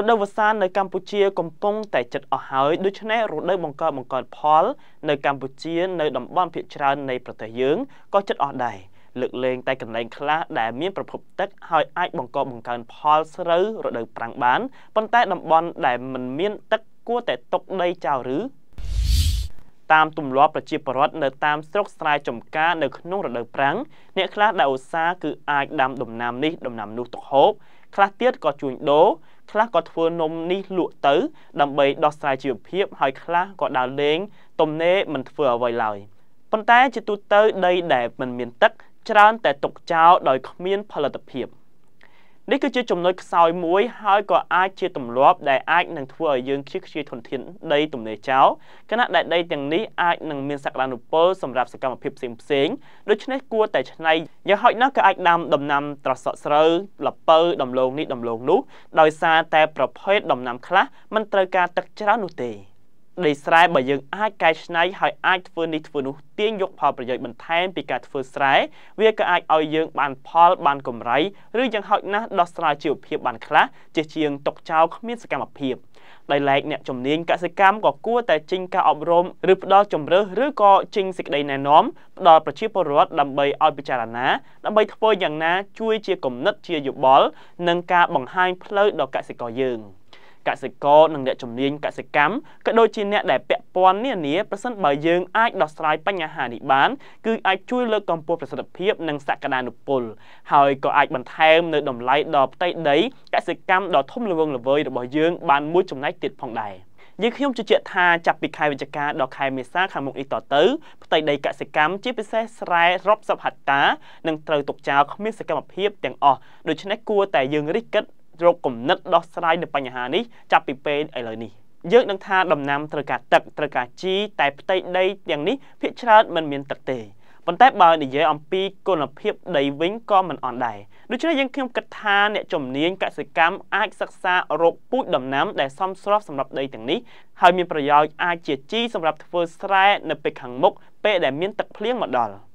រដូវវស្សានៅកម្ពុជាកំពុងតែចិត្តអស់ហើយដូច្នេះរដូវបង្កើតបង្កើតផលនៅកម្ពុជានៅតំបន់ភាគច្រើននៃប្រទេសយើងក៏ចិត្តអស់ដែរលើកលែងតែកន្លែងខ្លះដែលមានប្រភពទឹកហើយអាចបង្កបង្កើនផលស្រូវរដូវប្រាំងបានប៉ុន្តែតំបន់ដែលមិនមានទឹកគួរតែຕົកដីចោលឬតាមទម្លាប់ប្រជាពលរដ្ឋនៅតាមស្រុកស្រែចំការនៅក្នុងរដូវប្រាំងអ្នកខ្លះដែលឧស្សាហ៍គឺអាចដាំដំណាំនេះដំណាំនោះទៅហូបខ្លះទៀតក៏ជួញដូរខ្លះក៏ធ្វើនំនេះលក់ទៅ ដើម្បីដោះស្រាយជីវភាពហើយខ្លះក៏ដើរលេង ទំនេរមិនធ្វើអ្វីឡើយប៉ុន្តែជាទូទៅដីដែលមិនមានទឹកច្រើនតែຕົកចោលដោយគ្មាន ផលិតភាពនេះគឺជាចំណុចខ្សោយមួយហើយក៏អាចជាទម្លាប់ដែលអាចនឹងធ្វើឲ្យយើងខ្ជិះខ្ជាយធនធានដីទំនេរចោលគណៈដែលដីទាំងនេះអាចនឹងមានសក្តានុពលសម្រាប់សកម្មភាពផ្សេងផ្សេងដូច្នេះគួរតែច្នៃយ៉ាងហោចណាស់ក៏អាចដាំដំណាំត្រសក់ស្រូវល្ពៅ ដំឡូងនេះដំឡូងនោះ ដោយសារតែប្រភេទដំណាំខ្លះមិនត្រូវការទឹកច្រើននោះទេដីស្រែបើយើងអាចកែច្នៃហើយអាចធ្វើនេះធ្វើនោះទាញយកផលប្រយោជន៍បន្ថែមពីការធ្វើស្រែវាក៏អាចឲ្យយើង បានផលបានកម្រៃឬយ៉ាងហោចណាស់ដោះស្រាយជីវភាព បានខ្លះជាជាងຕົកចោលគ្មានសកម្មភាពដោយឡែកអ្នកជំនាញកសិកម្មក៏គួរតែចេញការអប់រំឬផ្ដល់ជំរឿសឬក៏ចេញសេចក្តីណែនាំដល់ប្រជាពលរដ្ឋដើម្បីឲ្យពិចារណា ដើម្បីធ្វើយ៉ាងណា ជួយជាគំនិតជាយោបល់និងការបង្ហាញផ្លូវដល់កសិករយើង។កសិករនិងអ្នកជំនាញកសិកម្មក៏ដូចជាអ្នកដែលពាក់ព័ន្ធនានាប្រសិនបើយើងអាចដោះស្រាយបញ្ហានេះបាន គឺអាចជួយលើកកម្ពស់ប្រសិទ្ធភាព និងសក្តានុពល ហើយក៏អាចបន្ថែម នៅតម្លៃដល់ផ្ទៃដីកសិកម្មដ៏ធំល្វឹងល្វើយរបស់យើងបានមួយចំណែកទៀតផងដែរយើងខ្ញុំជឿជាក់ថាចាប់ពីខែវិច្ឆិកាដល់ខែមេសាខាងមុខនេះតទៅផ្ទៃដីកសិកម្មជាពិសេសស្រែរាប់សិបហិកតានឹងត្រូវទុកចោលគ្មានសកម្មភាព ទាំងអស់ដូច្នេះគួរតែយើងរិះគិតរកគំនិតដោះស្រាយនៅបញ្ហានេះចាប់ពីពេលឥឡូវនេះយើងនឹងថាដំណាំត្រូវការទឹកត្រូវការជីតែផ្ទៃដីទាំងនេះភាគច្រើនមិនមានទឹកទេប៉ុន្តែបើនិយាយអំពីគុណភាពដីវិញក៏មិនអន់ដែរដូច្នេះយើងខ្ញុំគិតថាអ្នកជំនាញកសិកម្មអាចសិក្សារកពូជដំណាំដែលសមស្របសម្រាប់ដីទាំងនេះហើយមានប្រយោជន៍អាចជាជីសម្រាប់ធ្វើស្រែ នៅពេលខាងមុខពេលដែលមានទឹកភ្លៀងមកដល់។